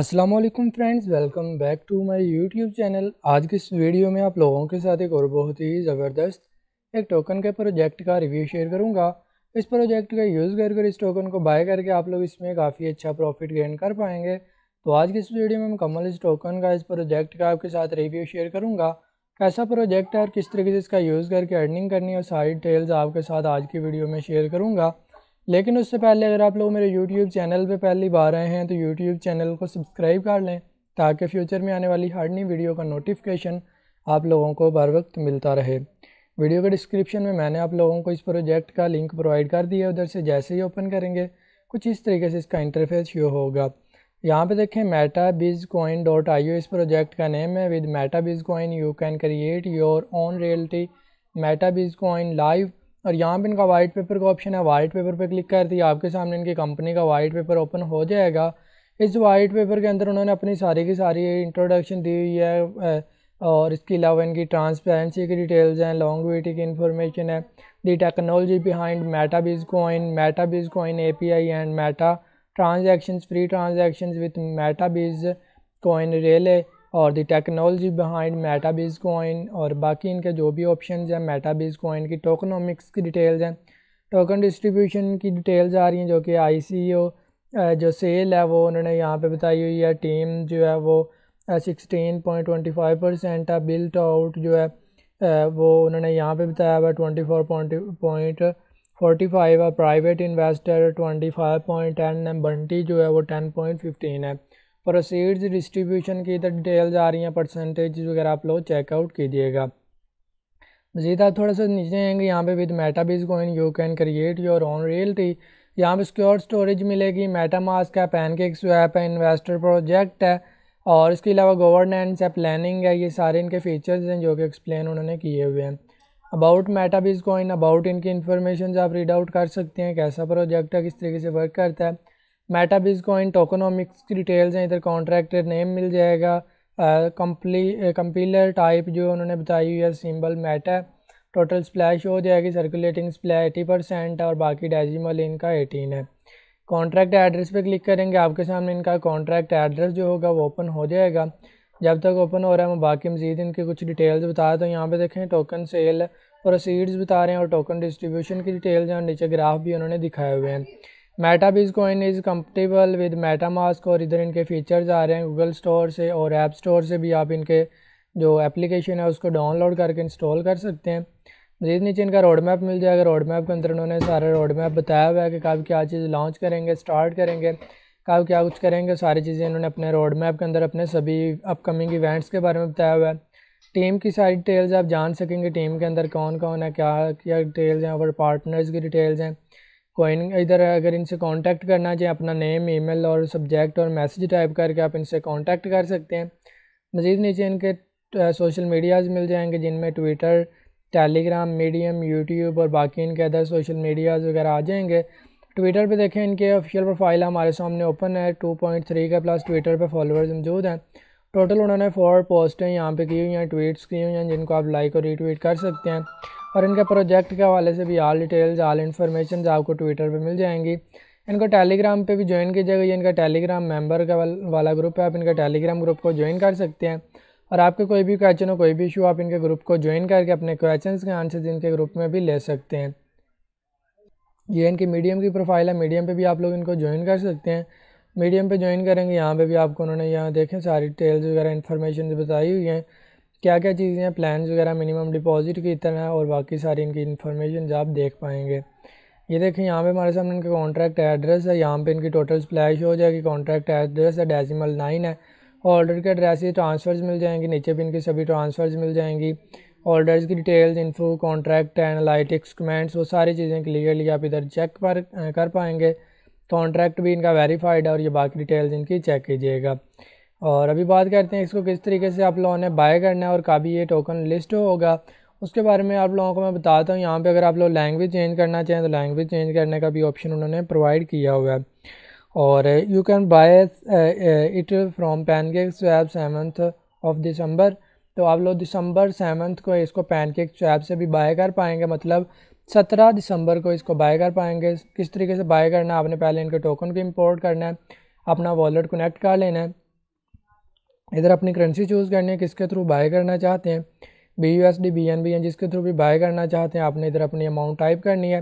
Aslam friends welcome back to my YouTube channel आज की इस वीडियो में आप लोगों के साथ एक और बहुत ही ज़बरदस्त एक टोकन के प्रोजेक्ट का रिव्यू शेयर करूँगा इस प्रोजेक्ट का यूज़ करके इस टोकन को बाय करके आप लोग इसमें काफ़ी अच्छा प्रॉफिट गेन कर पाएंगे तो आज की इस वीडियो में मुकम्मल इस टोकन का इस प्रोजेक्ट का आपके साथ रिव्यू शेयर करूँगा कैसा प्रोजेक्ट है और किस तरीके से इसका यूज़ करके अर्निंग करनी है और सारी डिटेल्स आपके साथ आज की वीडियो में शेयर करूँगा लेकिन उससे पहले अगर आप लोग मेरे यूट्यूब चैनल पर पहली बार आए हैं तो यूट्यूब चैनल को सब्सक्राइब कर लें ताकि फ्यूचर में आने वाली हर नई वीडियो का नोटिफिकेशन आप लोगों को बर वक्त मिलता रहे वीडियो के डिस्क्रिप्शन में मैंने आप लोगों को इस प्रोजेक्ट का लिंक प्रोवाइड कर दिया उधर से जैसे ही ओपन करेंगे कुछ इस तरीके से इसका इंटरफेस शो होगा यहाँ पे देखें Meta biz coin dot I इस प्रोजेक्ट का नेम है with meta biz coin you can create your own reality meta biz coin live और यहाँ पे इनका वाइट पेपर का ऑप्शन है वाइट पेपर पे क्लिक करती है आपके सामने इनकी कंपनी का वाइट पेपर ओपन हो जाएगा इस वाइट पेपर के अंदर उन्होंने अपनी सारी की सारी इंट्रोडक्शन दी हुई है और इसके अलावा इनकी ट्रांसपेरेंसी की डिटेल्स हैं लॉन्गविटी की इन्फॉर्मेशन है the technology behind meta biz coin meta biz coin A P I and meta transaction free transaction with meta biz coin relay और the technology behind metabase coin और बाकी इनके जो भी ऑप्शन हैं मेटाबेस कॉइन की tokenomics की details हैं टोकन डिस्ट्रीब्यूशन की डिटेल्स आ रही हैं जो कि आईसीओ e जो सेल है वो उन्होंने यहाँ पे बताई हुई है टीम जो है वो sixteen point twenty five percent है बिल्ट आउट जो है वो उन्होंने यहाँ पर बताया हुआ twenty four point point forty five है private investor twenty five point ten है बंटी जो है वो टेन पॉइंट फिफ्टीन है प्रोसीड्स डिस्ट्रीब्यूशन की इधर डिटेल्स आ रही हैं परसेंटेज वगैरह आप लोग चेकआउट कीजिएगा मजीद आप थोड़ा सा नीचे आएंगे यहाँ पे with meta base coin you can create your on reality यहाँ पे सिक्योर स्टोरेज मिलेगी मेटा मास्क है पैनकेक स्वैप है इन्वेस्टर प्रोजेक्ट है और इसके अलावा गवर्नेंस है प्लानिंग है ये सारे इनके फीचर्स हैं जो कि एक्सप्लेन उन्होंने किए हुए हैं about meta base coin about इनकी इन्फॉर्मेशन आप रीड आउट कर सकते हैं कैसा प्रोजेक्ट है किस तरीके से वर्क करता है मेटा कॉइन टोकोनॉमिक्स की डिटेल्स हैं इधर कॉन्ट्रैक्ट नेम मिल जाएगा कम्पली कंपीलर टाइप जो उन्होंने बताई हुई है सिंबल मेटा टोटल स्प्लैश हो जाएगी सर्कुलेटिंग स्प्लैश एटी परसेंट है और बाकी डेजिमल इनका एटीन है कॉन्ट्रैक्ट एड्रेस पे क्लिक करेंगे आपके सामने इनका कॉन्ट्रैक्ट एड्रेस जो होगा वो ओपन हो जाएगा जब तक ओपन हो रहा है मैं बाकी मजीद इनकी कुछ डिटेल्स बता तो यहाँ पे देखें टोकन सेल प्रोसीड्स बता रहे हैं और टोकन डिस्ट्रीब्यूशन की डिटेल्स हैं और नीचे ग्राफ भी उन्होंने दिखाए हुए हैं metabiz coin is comfortable with metamask और इधर इनके फीचर्स आ रहे हैं गूगल स्टोर से और ऐप स्टोर से भी आप इनके जो एप्लीकेशन है उसको डाउनलोड करके इंस्टॉल कर सकते हैं मजीद नीचे इनका रोड मैप मिल जाएगा रोड मैप के अंदर उन्होंने सारा रोड मैप बताया हुआ है कि कब क्या चीज़ लॉन्च करेंगे स्टार्ट करेंगे कब क्या कुछ करेंगे सारी चीज़ें इन्होंने अपने रोड मैप के अंदर अपने सभी अपकमिंग इवेंट्स के बारे में बताया हुआ है टीम की सारी डिटेल्स आप जान सकेंगे टीम के अंदर कौन कौन है क्या क्या डिटेल्स हैं और पार्टनर्स की डिटेल्स हैं कोइन इधर अगर इनसे कांटेक्ट करना चाहें अपना नेम ईमेल और सब्जेक्ट और मैसेज टाइप करके आप इनसे कांटेक्ट कर सकते हैं मज़ीद नीचे इनके सोशल मीडियाज़ मिल जाएंगे जिनमें ट्विटर टेलीग्राम मीडियम यूट्यूब और बाकी इनके अदर सोशल मीडियाज़ वगैरह आ जाएंगे ट्विटर पे देखें इनके ऑफिशियल प्रोफाइल हमारे सामने ओपन है टू पॉइंट थ्री का प्लस ट्विटर पे फॉलोअर्स मौजूद हैं टोटल उन्होंने फोर पोस्टें यहाँ पे की हुई हैं ट्वीट्स की हुई हैं जिनको आप लाइक और रीट्वीट कर सकते हैं और इनके प्रोजेक्ट के हवाले से भी आल डिटेल्स आल इन्फॉर्मेशन आपको ट्विटर पर मिल जाएंगी इनको टेलीग्राम पे भी ज्वाइन कीजिएगा ये इनका टेलीग्राम मेंबर का वाला ग्रुप है आप इनका टेलीग्राम ग्रुप को ज्वाइन कर सकते हैं और आपके कोई भी क्वेश्चन हो कोई भी इशू आप इनके ग्रुप को ज्वाइन करके अपने क्वेश्चन के आंसर्स इनके ग्रुप में भी ले सकते हैं ये इनकी मीडियम की प्रोफाइल है मीडियम पर भी आप लोग इनको ज्वाइन कर सकते हैं मीडियम पर ज्वाइन करेंगे यहाँ पर भी आपको उन्होंने यहाँ देखें सारी डिटेल्स वगैरह इन्फॉर्मेशन बताई हुई हैं क्या क्या चीज़ें हैं प्लान्स वगैरह मिनिमम डिपॉजिट की तरह और बाकी सारी इनकी इन्फॉर्मेशन आप देख पाएंगे ये देखें यहाँ पे हमारे सामने इनका कॉन्ट्रैक्ट एड्रेस है यहाँ पे इनकी टोटल स्प्लैश हो जाएगी कॉन्ट्रैक्ट एड्रेस है डेसिमल नाइन है ऑर्डर के एड्रेस ट्रांसफ़र्स मिल जाएंगी नीचे भी इनकी सभी ट्रांसफ़र्स मिल जाएंगी ऑर्डर्स की details info contract analytics comments वो सारी चीज़ें क्लियरली आप इधर चेक पर कर पाएंगे कॉन्ट्रैक्ट भी इनका वेरीफाइड है और ये बाकी डिटेल्स इनकी चेक कीजिएगा और अभी बात करते हैं इसको किस तरीके से आप लोगों ने बाय करना है और काभी ये टोकन लिस्ट होगा उसके बारे में आप लोगों को मैं बताता हूँ यहाँ पे अगर आप लोग लैंग्वेज चेंज करना चाहें तो लैंग्वेज चेंज करने का भी ऑप्शन उन्होंने प्रोवाइड किया हुआ है और you can buy it from pancake swap seventh of December तो आप लोग दिसंबर सेवन्थ को इसको पैनकेक स्वैप से भी बाय कर पाएंगे मतलब सत्रह दिसंबर को इसको बाय कर पाएंगे किस तरीके से बाय करना है आपने पहले इनके टोकन को इम्पोर्ट करना है अपना वॉलेट कनेक्ट कर लेना है इधर अपनी करेंसी चूज़ करनी है किसके थ्रू बाय करना चाहते हैं B U S D B N B N जिसके थ्रू भी बाय करना चाहते हैं आपने इधर अपनी अमाउंट टाइप करनी है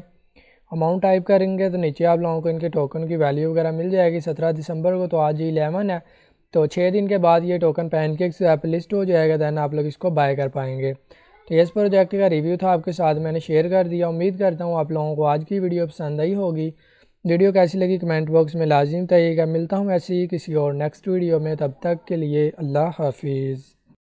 अमाउंट टाइप करेंगे तो नीचे आप लोगों को इनके टोकन की वैल्यू वगैरह मिल जाएगी सत्रह दिसंबर को तो आज ही इलेवन है तो छः दिन के बाद ये टोकन पैनकेक से ऐप लिस्ट हो जाएगा दैन आप लोग इसको बाय कर पाएंगे तो इस प्रोजेक्ट का रिव्यू था आपके साथ मैंने शेयर कर दिया उम्मीद करता हूँ आप लोगों को आज की वीडियो पसंद आई होगी वीडियो कैसी लगी कमेंट बॉक्स में लाजिम तयेगा मिलता हूँ ऐसे ही किसी और नेक्स्ट वीडियो में तब तक के लिए अल्लाह हाफिज़